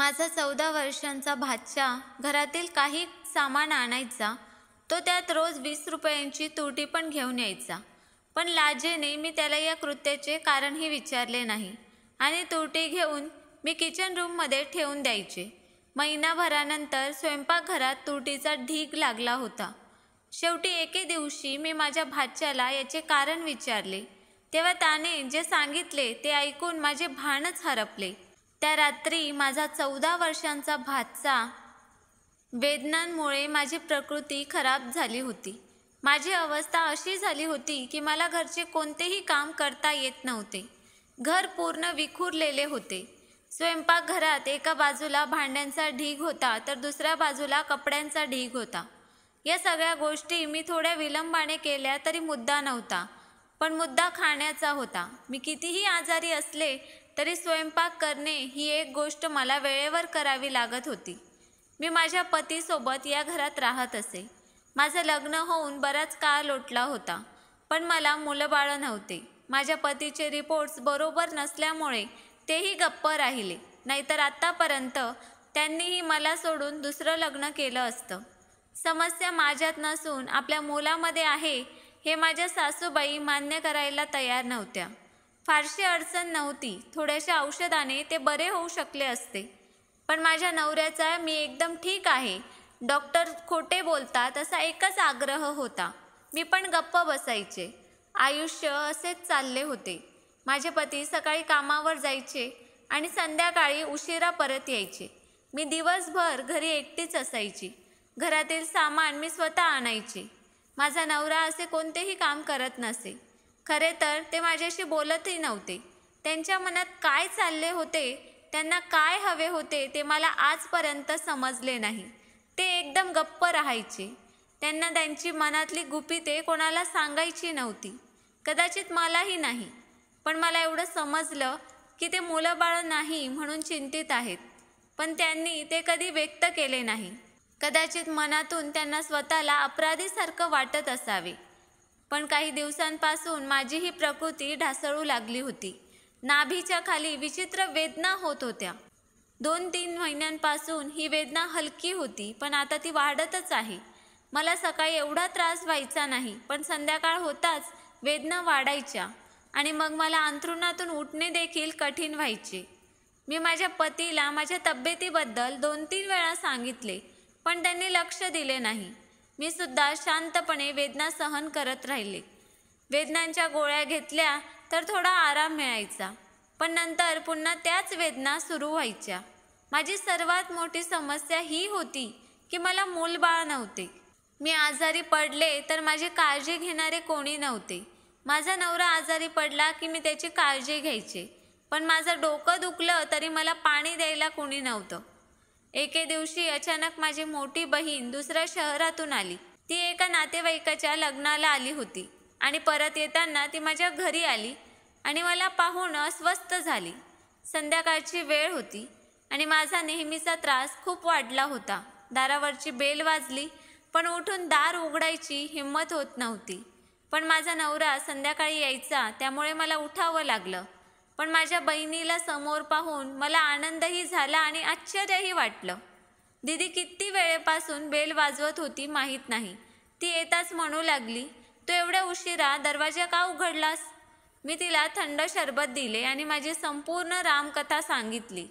माझा चौदा वर्षांचा भाच्या घरातील काही सामान आणायचा तो त्यात रोज वीस रुपयांची तुटी पण घेऊन यायचा पण लाजेने मी त्याला या कृत्याचे कारणही विचारले नाही आणि तुटी घेऊन मी किचन रूममध्ये ठेवून द्यायचे महिनाभरानंतर स्वयंपाकघरात तुटीचा ढीग लागला होता शेवटी एके दिवशी मी माझ्या भाच्याला याचे कारण विचारले तेव्हा त्याने जे सांगितले ते ऐकून माझे भानच हरपले त्या रात्री माझा चौदा वर्षांचा भातचा वेदनांमुळे माझी प्रकृती खराब झाली होती माझी अवस्था अशी झाली होती की मला घरचे कोणतेही काम करता येत नव्हते घर पूर्ण विखुरलेले होते स्वयंपाकघरात एका बाजूला भांड्यांचा ढीग होता तर दुसऱ्या बाजूला कपड्यांचा ढीग होता या सगळ्या गोष्टी मी थोड्या विलंबाने केल्या तरी मुद्दा नव्हता पण मुद्दा खाण्याचा होता मी कितीही आजारी असले तरी स्वयंपाक करणे ही एक गोष्ट मला वेळेवर करावी लागत होती मी माझ्या पतीसोबत या घरात राहत असे माझं लग्न होऊन बराच काळ लोटला होता पण मला मुलंबाळं नव्हते माझ्या पतीचे रिपोर्ट्स बरोबर नसल्यामुळे तेही गप्प राहिले नाहीतर आत्तापर्यंत त्यांनीही मला सोडून दुसरं लग्न केलं असतं समस्या माझ्यात नसून आपल्या मुलामध्ये आहे हे माझ्या सासूबाई मान्य करायला तयार नव्हत्या फारशी अडचण नव्हती थोड्याशा औषधाने ते बरे होऊ शकले असते पण माझ्या नवऱ्याचा मी एकदम ठीक आहे डॉक्टर खोटे बोलतात असा एकच आग्रह होता मी पण गप्प बसायचे आयुष्य असेच चालले होते माझे पती सकाळी कामावर जायचे आणि संध्याकाळी उशिरा परत यायचे मी दिवसभर घरी एकटीच असायची घरातील सामान मी स्वतः आणायची माझा नवरा असे कोणतेही काम करत नसे खरे तर ते माझ्याशी बोलतही नव्हते त्यांच्या मनात काय चालले होते त्यांना काय हवे होते ते मला आजपर्यंत समजले नाही ते एकदम गप्प राहायचे त्यांना त्यांची मनातली गुपिते कोणाला सांगायची नव्हती कदाचित मलाही नाही पण मला एवढं समजलं की ते मुलं बाळं नाही म्हणून चिंतित आहेत पण त्यांनी ते कधी व्यक्त केले नाही कदाचित मनातून त्यांना स्वतःला अपराधीसारखं वाटत असावे पण काही दिवसांपासून माझी ही प्रकृती ढासळू लागली होती नाभीच्या खाली विचित्र वेदना होत होत्या दोन तीन महिन्यांपासून ही वेदना हलकी होती पण आता ती वाढतच आहे मला सकाळी एवढा त्रास व्हायचा नाही पण संध्याकाळ होताच वेदना वाढायच्या आणि मग मला अंथरुणातून उठणे देखील कठीण व्हायचे मी माझ्या पतीला माझ्या तब्येतीबद्दल दोन तीन वेळा सांगितले पण त्यांनी लक्ष दिले नाही मी सुद्धा शांतपणे वेदना सहन करत राहिले वेदनांच्या गोळ्या घेतल्या तर थोडा आराम मिळायचा पण नंतर पुन्हा त्याच वेदना सुरू व्हायच्या माझी सर्वात मोठी समस्या ही होती की मला मूलबाळ नव्हते मी आजारी पडले तर माझी काळजी घेणारे कोणी नव्हते माझा नवरा आजारी पडला की मी त्याची काळजी घ्यायचे पण माझं डोकं दुखलं तरी मला पाणी द्यायला कोणी नव्हतं एके दिवशी अचानक माझी मोठी बहीण दुसऱ्या शहरातून आली ती एका नातेवाईकाच्या लग्नाला आली होती आणि परत येताना ती माझ्या घरी आली आणि मला पाहून अस्वस्थ झाली संध्याकाळची वेळ होती आणि माझा नेहमीचा त्रास खूप वाढला होता दारावरची बेल वाजली पण उठून दार उघडायची हिंमत होत नव्हती पण माझा नवरा संध्याकाळी यायचा त्यामुळे मला उठावं लागलं पण माझ्या बहिणीला समोर पाहून मला आनंदही झाला आणि आश्चर्यही वाटलं दिदी किती वेळेपासून बेल वाजवत होती माहीत नाही ती येताच म्हणू लागली तो एवढ्या उशिरा दरवाजा का उघडलास मी तिला थंड शरबत दिले आणि माझी संपूर्ण रामकथा सांगितली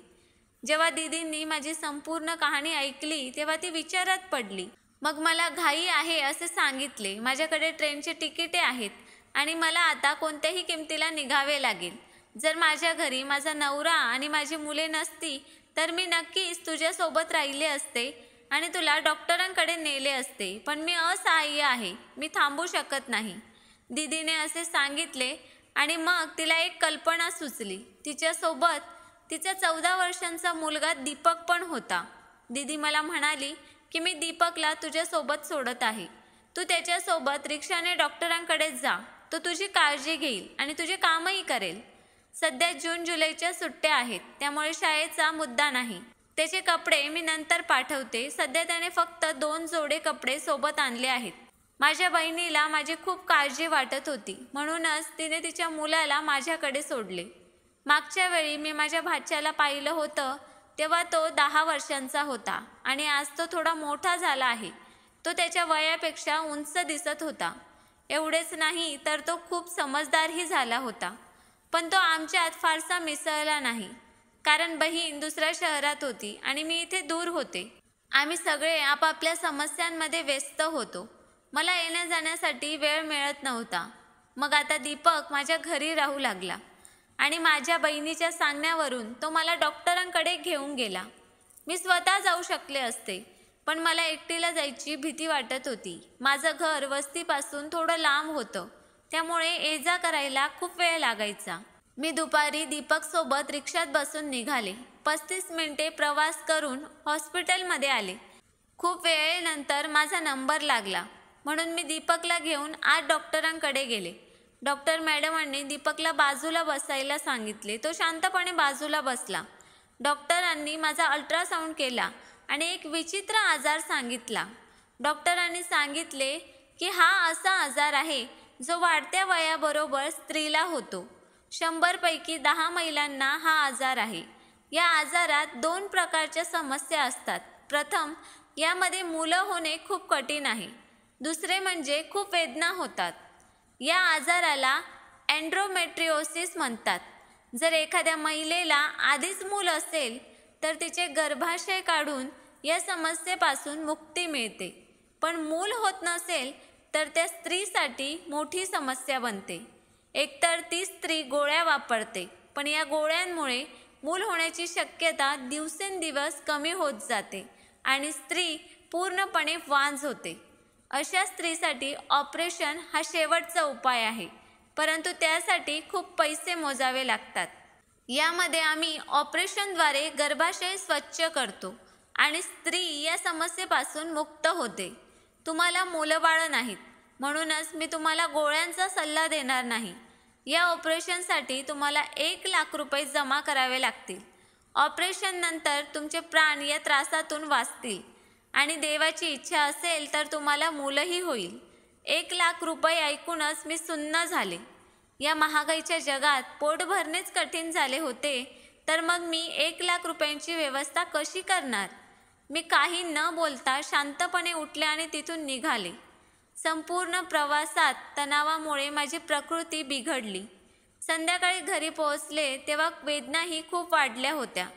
जेव्हा दिदींनी माझी संपूर्ण कहाणी ऐकली तेव्हा ती विचारत पडली मग मला घाई आहे असे सांगितले माझ्याकडे ट्रेनचे तिकिटे आहेत आणि मला आता कोणत्याही किमतीला निघावे लागेल जर माझ्या घरी माझा नवरा आणि माझी मुले नसती तर मी नक्कीच तुझ्यासोबत राहिले असते आणि तुला डॉक्टरांकडे नेले असते पण मी असहाय्य आहे मी थांबू शकत नाही दिदीने असे सांगितले आणि मग तिला एक कल्पना सुचली तिच्यासोबत तिचा चौदा वर्षांचा मुलगा दीपक पण होता दिदी मला म्हणाली की मी दीपकला तुझ्यासोबत सोडत आहे तू त्याच्यासोबत रिक्षाने डॉक्टरांकडे जा तो तुझी काळजी घेईल आणि तुझे कामही करेल सध्या जून जुलैच्या सुट्ट्या आहेत त्यामुळे शाळेचा मुद्दा नाही त्याचे कपडे मी नंतर पाठवते सध्या त्याने फक्त दोन जोडे कपडे सोबत आणले आहेत माझ्या बहिणीला माझी खूप काळजी वाटत होती म्हणूनच तिने तिच्या मुलाला माझ्याकडे सोडले मागच्या वेळी मी माझ्या भाच्याला पाहिलं होतं तेव्हा तो दहा वर्षांचा होता आणि आज तो थोडा मोठा झाला आहे तो त्याच्या वयापेक्षा उंच दिसत होता एवढेच नाही तर तो खूप समजदारही झाला होता पण तो आमच्यात फारसा मिसळला नाही कारण बहीण दुसऱ्या शहरात होती आणि मी इथे दूर होते आम्ही सगळे आपापल्या समस्यांमध्ये व्यस्त होतो मला येण्या जाण्यासाठी वेळ मिळत नव्हता मग आता दीपक माझ्या घरी राहू लागला आणि माझ्या बहिणीच्या सांगण्यावरून तो मला डॉक्टरांकडे घेऊन गेला मी स्वतः जाऊ शकले असते पण मला एकटीला जायची भीती वाटत होती माझं घर वस्तीपासून थोडं लांब होतं त्यामुळे ये जा करायला खूप वेळ लागायचा मी दुपारी दीपक सोबत रिक्षात बसून निघाले पस्तीस मिनिटे प्रवास करून हॉस्पिटलमध्ये आले खूप वेळेनंतर माझा नंबर लागला म्हणून मी दीपकला घेऊन आज डॉक्टरांकडे गेले डॉक्टर मॅडमांनी दीपकला बाजूला बसायला सांगितले तो शांतपणे बाजूला बसला डॉक्टरांनी माझा अल्ट्रासाऊंड केला आणि एक विचित्र आजार सांगितला डॉक्टरांनी सांगितले की हा असा आजार आहे जो वाढत्या वयाबरोबर स्त्रीला होतो शंभरपैकी दहा महिलांना हा आजार आहे या आजारात दोन प्रकारच्या समस्या असतात प्रथम यामध्ये मुलं होणे खूप कठीण आहे दुसरे म्हणजे खूप वेदना होतात या आजाराला अँड्रोमेट्रिओसिस म्हणतात जर एखाद्या महिलेला आधीच मूल असेल तर तिचे गर्भाशय काढून या समस्येपासून मुक्ती मिळते पण मूल होत नसेल तर त्या स्त्रीसाठी मोठी समस्या बनते एकतर ती स्त्री गोळ्या वापरते पण या गोळ्यांमुळे मूल होण्याची शक्यता दिवसेंदिवस कमी होत जाते आणि स्त्री पूर्णपणे वांझ होते अशा स्त्रीसाठी ऑपरेशन हा शेवटचा उपाय आहे परंतु त्यासाठी खूप पैसे मोजावे लागतात यामध्ये आम्ही ऑपरेशनद्वारे गर्भाशय स्वच्छ करतो आणि स्त्री या समस्येपासून मुक्त होते तुम्हाला मुलंबाळं नाहीत म्हणूनच मी तुम्हाला गोळ्यांचा सल्ला देणार नाही या ऑपरेशनसाठी तुम्हाला एक लाख रुपये जमा करावे लागतील ऑपरेशननंतर तुमचे प्राण या त्रासातून वाचतील आणि देवाची इच्छा असेल तर तुम्हाला मुलंही होईल एक लाख रुपये ऐकूनच मी सुन्न झाले या महागाईच्या जगात पोट भरणेच कठीण झाले होते तर मग मी एक लाख रुपयांची व्यवस्था कशी करणार मी काही न बोलता शांतपणे उठले आणि तिथून निघाले संपूर्ण प्रवासात तणावामुळे माझी प्रकृती बिघडली संध्याकाळी घरी पोहोचले तेव्हा वेदनाही खूप वाढल्या होत्या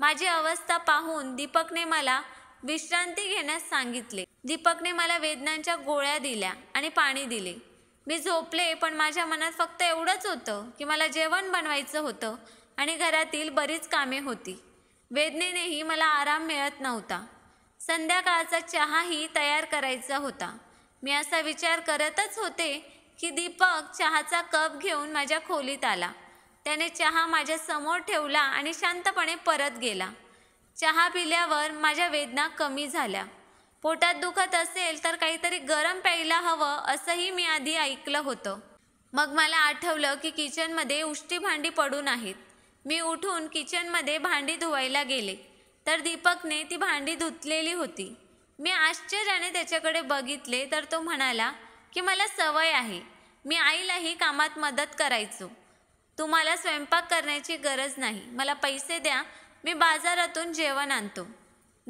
माझी अवस्था पाहून दीपकने मला विश्रांती घेण्यास सांगितले दीपकने मला वेदनांच्या गोळ्या दिल्या आणि पाणी दिले मी झोपले पण माझ्या मनात फक्त एवढंच होतं की मला जेवण बनवायचं होतं आणि घरातील बरीच कामे होती वेदनेनेही मला आराम मिळत नव्हता संध्याकाळचा चहाही तयार करायचा होता मी असा विचार करतच होते की दीपक चहाचा कप घेऊन माझ्या खोलीत आला त्याने चहा माझ्यासमोर ठेवला आणि शांतपणे परत गेला चहा पिल्यावर माझ्या वेदना कमी झाल्या पोटात दुखत असेल तर काहीतरी गरम प्यायला हवं असंही मी आधी ऐकलं होतं मग मला आठवलं की किचनमध्ये उष्टी भांडी पडून आहेत मी उठून किचनमध्ये भांडी धुवायला गेले तर दीपकने ती भांडी धुतलेली होती मी आश्चर्याने त्याच्याकडे बघितले तर तो म्हणाला की मला सवय आहे मी आईलाही कामात मदत करायचो तुम्हाला स्वयंपाक करण्याची गरज नाही मला पैसे द्या मी बाजारातून जेवण आणतो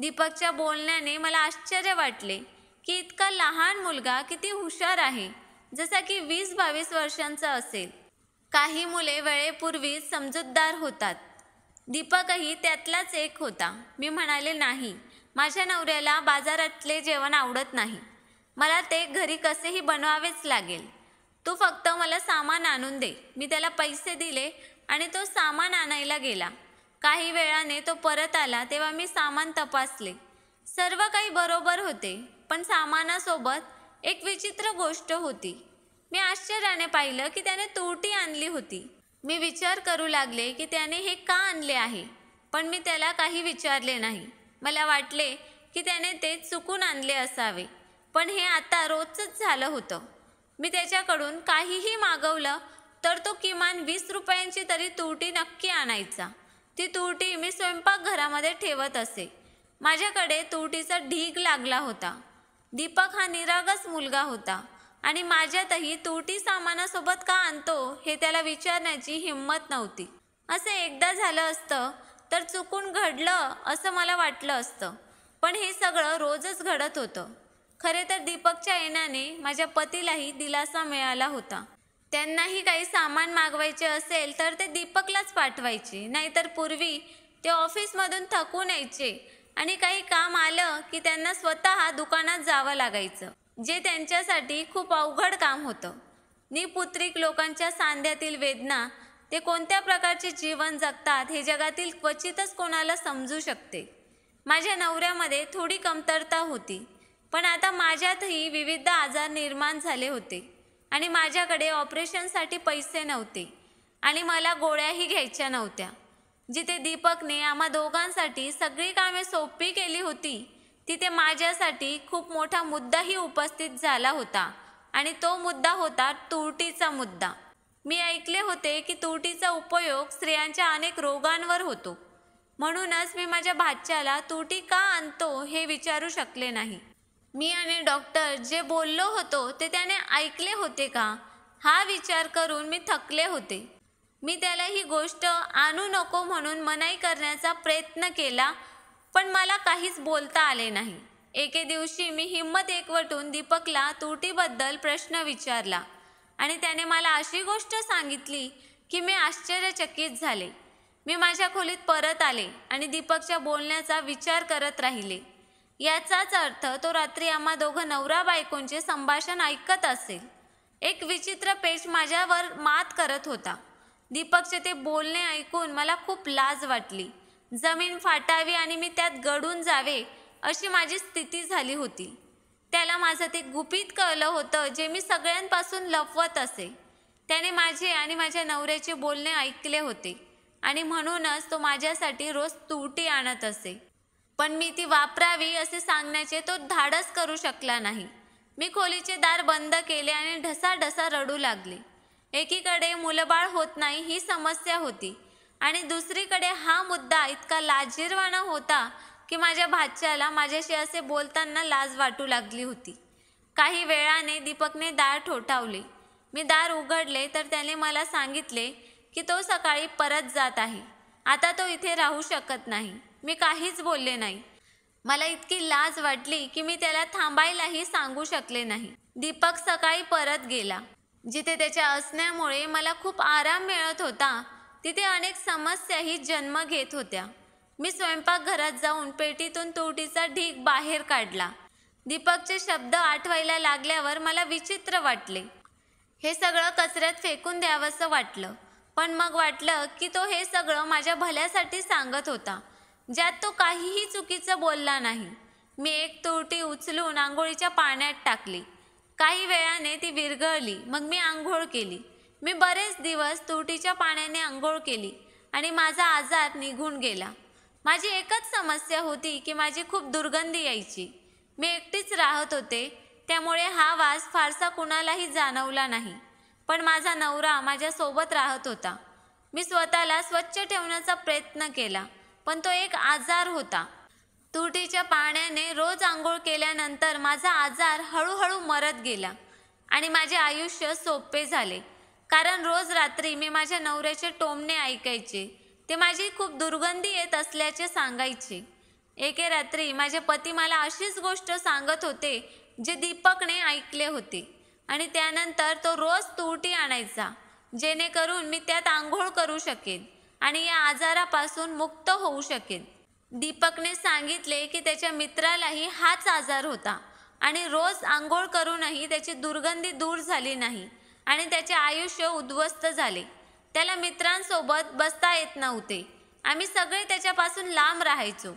दीपकच्या बोलण्याने मला आश्चर्य वाटले की इतका लहान मुलगा किती हुशार आहे जसा की वीस बावीस वर्षांचा असेल काही मुले वेळेपूर्वी समजूतदार होतात दीपकही त्यातलाच एक होता मी म्हणाले नाही माझ्या नवऱ्याला बाजारातले जेवण आवडत नाही मला ते घरी कसेही बनवावेच लागेल तू फक्त मला सामान आणून दे मी त्याला पैसे दिले आणि तो सामान आणायला गेला काही वेळाने तो परत आला तेव्हा मी सामान तपासले सर्व काही बरोबर होते पण सामानासोबत एक विचित्र गोष्ट होती मी आश्चर्याने पाहिलं की त्याने तोटी आणली होती मी विचार करू लागले की त्याने हे का आणले आहे पण मी त्याला काही विचारले नाही मला वाटले की त्याने ते चुकून आणले असावे पण हे आता रोजच झालं होतं मी त्याच्याकडून काहीही मागवलं तर तो किमान वीस रुपयांची तरी तुरटी नक्की आणायचा ती तुरटी मी स्वयंपाकघरामध्ये ठेवत असे माझ्याकडे तुरटीचा ढीग लागला होता दीपक हा निरागस मुलगा होता आणि माझ्यातही तुटी सामानासोबत का आणतो हे त्याला विचारण्याची हिंमत नव्हती असं एकदा झालं असतं तर चुकून घडलं असं मला वाटलं असतं पण हे सगळं रोजच घडत होतं खरे तर दीपकच्या येण्याने माझ्या पतीलाही दिलासा मिळाला होता त्यांनाही काही सामान मागवायचे असेल तर ते दीपकलाच पाठवायचे नाहीतर पूर्वी ते ऑफिसमधून थकून यायचे आणि काही काम आलं की त्यांना स्वतः दुकानात जावं लागायचं जे त्यांच्यासाठी खूप अवघड काम होतं निपुत्रिक लोकांच्या सांध्यातील वेदना ते कोणत्या प्रकारचे जीवन जगतात हे जगातील क्वचितच कोणाला समजू शकते माझ्या नवऱ्यामध्ये थोडी कमतरता होती पण आता माझ्यातही विविध आजार निर्माण झाले होते आणि माझ्याकडे ऑपरेशनसाठी पैसे नव्हते आणि मला गोळ्याही घ्यायच्या नव्हत्या जिथे दीपकने आम्हा दोघांसाठी सगळी कामे सोपी केली होती तिथे माझ्यासाठी खूप मोठा मुद्दाही उपस्थित झाला होता आणि तो मुद्दा होता तुरटीचा मुद्दा मी ऐकले होते की तुरटीचा उपयोग स्त्रियांच्या अनेक रोगांवर होतो म्हणूनच मी माझ्या भाच्याला तुरटी का आणतो हे विचारू शकले नाही मी आणि डॉक्टर जे बोललो होतो ते त्याने ऐकले होते का हा विचार करून मी थकले होते मी त्याला ही गोष्ट आणू नको म्हणून मनाई करण्याचा प्रयत्न केला पण मला काहीच बोलता आले नाही एके दिवशी मी हिंमत एकवटून दीपकला तुटीबद्दल प्रश्न विचारला आणि त्याने मला अशी गोष्ट सांगितली की मी आश्चर्यचकित झाले मी माझ्या खोलीत परत आले आणि दीपकच्या बोलण्याचा विचार करत राहिले याचाच अर्थ तो रात्री आम्हा दोघं नवरा बायकोंचे संभाषण ऐकत असेल एक विचित्र पेच माझ्यावर मात करत होता दीपकचे ते बोलणे ऐकून मला खूप लाज वाटली जमीन फाटावी आणि मी त्यात गडून जावे अशी माझी स्थिती झाली होती त्याला माझं ते गुपित कळलं होतं जे मी सगळ्यांपासून लपवत असे त्याने माझे आणि माझ्या नवऱ्याचे बोलणे ऐकले होते आणि म्हणूनच तो माझ्यासाठी रोज तुटी आणत असे पण मी ती वापरावी असे सांगण्याचे तो धाडस करू शकला नाही मी खोलीचे दार बंद केले आणि ढसाढसा रडू लागले एकीकडे मुलबाळ होत नाही ही समस्या होती आणि दुसरीकडे हा मुद्दा इतका लाजीरवाणा होता की माझ्या भाच्याला माझ्याशी असे बोलताना लाज वाटू लागली होती काही वेळाने दीपकने दार ठोठावले मी दार उघडले तर त्याने मला सांगितले की तो सकाळी परत जात आहे आता तो इथे राहू शकत नाही मी काहीच बोलले नाही मला इतकी लाज वाटली की मी त्याला थांबायलाही सांगू शकले नाही दीपक सकाळी परत गेला जिथे त्याच्या असण्यामुळे मला खूप आराम मिळत होता तिथे अनेक समस्याही जन्म घेत होत्या मी स्वयंपाकघरात जाऊन पेटीतून तोटीचा ढीक बाहेर काढला दीपकचे शब्द आठवायला लागल्यावर मला विचित्र वाटले हे सगळं कचऱ्यात फेकून द्यावंसं वाटलं पण मग वाटलं की तो हे सगळं माझ्या भल्यासाठी सांगत होता ज्यात तो काहीही चुकीचं बोलला नाही मी एक तुरटी उचलून आंघोळीच्या पाण्यात टाकली काही वेळाने ती विरघळली मग मी आंघोळ केली मी बरेच दिवस तुटीच्या पाण्याने आंघोळ केली आणि माझा आजार निघून गेला माझी एकच समस्या होती की माझी खूप दुर्गंधी यायची मी एकटीच राहत होते त्यामुळे हा वास फारसा कुणालाही जाणवला नाही पण माझा नवरा माझ्यासोबत राहत होता मी स्वतःला स्वच्छ ठेवण्याचा प्रयत्न केला पण तो एक आजार होता तुटीच्या पाण्याने रोज आंघोळ केल्यानंतर माझा आजार हळूहळू मरत गेला आणि माझे आयुष्य सोपे झाले कारण रोज रात्री मी माझ्या नवऱ्याचे टोमणे ऐकायचे ते माझी खूप दुर्गंधी येत असल्याचे सांगायचे एके रात्री माझे पती मला अशीच गोष्ट सांगत होते जे दीपकने ऐकले होते आणि त्यानंतर तो रोज तुरटी आणायचा जेणेकरून मी त्यात आंघोळ करू शकेन आणि या आजारापासून मुक्त होऊ शकेन दीपकने सांगितले की त्याच्या मित्रालाही हाच आजार होता आणि रोज आंघोळ करूनही त्याची दुर्गंधी दूर झाली नाही आणि त्याचे आयुष्य उद्ध्वस्त झाले त्याला मित्रांसोबत बसता येत नव्हते आम्ही सगळे त्याच्यापासून लांब राहायचो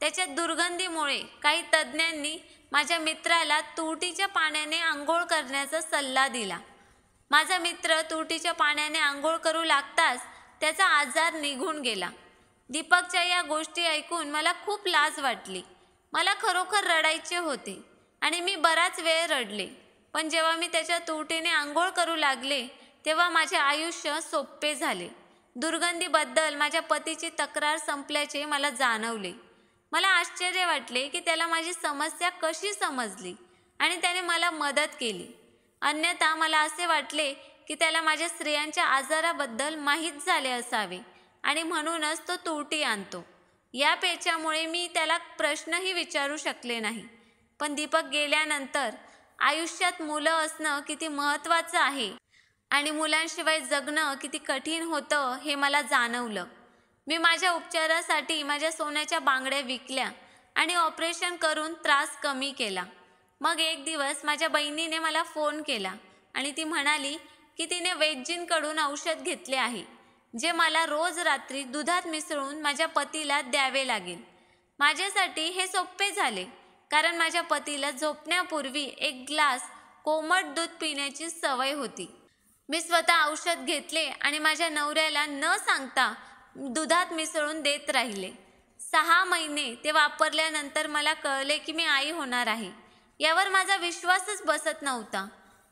त्याच्या दुर्गंधीमुळे काही तज्ज्ञांनी माझ्या मित्राला तुटीच्या पाण्याने आंघोळ करण्याचा सल्ला दिला माझा मित्र तुटीच्या पाण्याने आंघोळ करू लागताच त्याचा आजार निघून गेला दीपकच्या या गोष्टी ऐकून मला खूप लाज वाटली मला खरोखर रडायचे होते आणि मी बराच वेळ रडले पण जेव्हा मी त्याच्या तुटीने आंघोळ करू लागले तेव्हा माझे आयुष्य सोपे झाले दुर्गंधीबद्दल माझ्या पतीची तक्रार संपल्याचे मला जाणवले मला आश्चर्य वाटले की त्याला माझी समस्या कशी समजली आणि त्याने मला मदत केली अन्यथा मला असे वाटले की त्याला माझ्या स्त्रियांच्या आजाराबद्दल माहीत झाले असावे आणि म्हणूनच तो तुलटी आणतो या पेच्यामुळे मी त्याला प्रश्नही विचारू शकले नाही पण दीपक गेल्यानंतर आयुष्यात मुलं असणं किती महत्त्वाचं आहे आणि मुलांशिवाय जगणं किती कठीण होतं हे मला जाणवलं मी माझ्या उपचारासाठी माझ्या सोन्याच्या बांगड्या विकल्या आणि ऑपरेशन करून त्रास कमी केला मग एक दिवस माझ्या बहिणीने मला फोन केला आणि ती म्हणाली की तिने वैद्यजींकडून औषध घेतले आहे जे मला रोज रात्री दुधात मिसळून माझ्या पतीला द्यावे लागेल माझ्यासाठी हे सोपे झाले कारण माझ्या पतीला झोपण्यापूर्वी एक ग्लास कोमट दूध पिण्याची सवय होती मी स्वतः औषध घेतले आणि माझ्या नवऱ्याला न सांगता दुधात मिसळून देत राहिले सहा महिने ते वापरल्यानंतर मला कळले की मी आई होणार आहे यावर माझा विश्वासच बसत नव्हता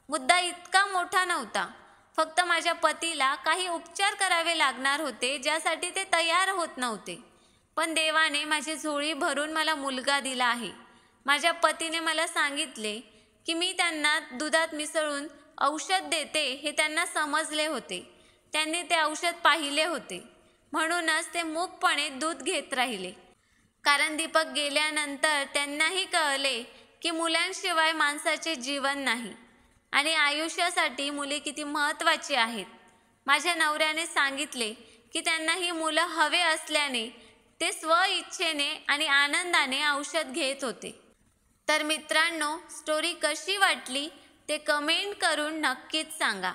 मुद्दा इतका मोठा नव्हता फक्त माझ्या पतीला काही उपचार करावे लागणार होते ज्यासाठी ते तयार होत नव्हते पण देवाने माझी झोळी भरून मला मुलगा दिला आहे माझ्या पतीने मला सांगितले की मी त्यांना दुधात मिसळून औषध देते हे त्यांना समजले होते त्यांनी ते औषध पाहिले होते म्हणूनच ते मूकपणे दूध घेत राहिले कारण दीपक गेल्यानंतर त्यांनाही कळले की मुलांशिवाय माणसाचे जीवन नाही आणि आयुष्यासाठी मुले किती महत्त्वाची आहेत माझ्या नवऱ्याने सांगितले की त्यांना ही मुलं हवे असल्याने ते स्वइच्छेने आणि आनंदाने औषध घेत होते तर मित्रांनो स्टोरी कशी वाटली ते कमेंट करून नक्कीच सांगा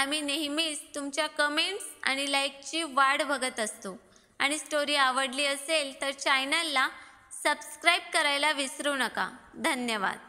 आम्ही नेहमीच तुमच्या कमेंट्स आणि लाईकची वाढ बघत असतो आणि स्टोरी आवडली असेल तर चॅनलला सबस्क्राईब करायला विसरू नका धन्यवाद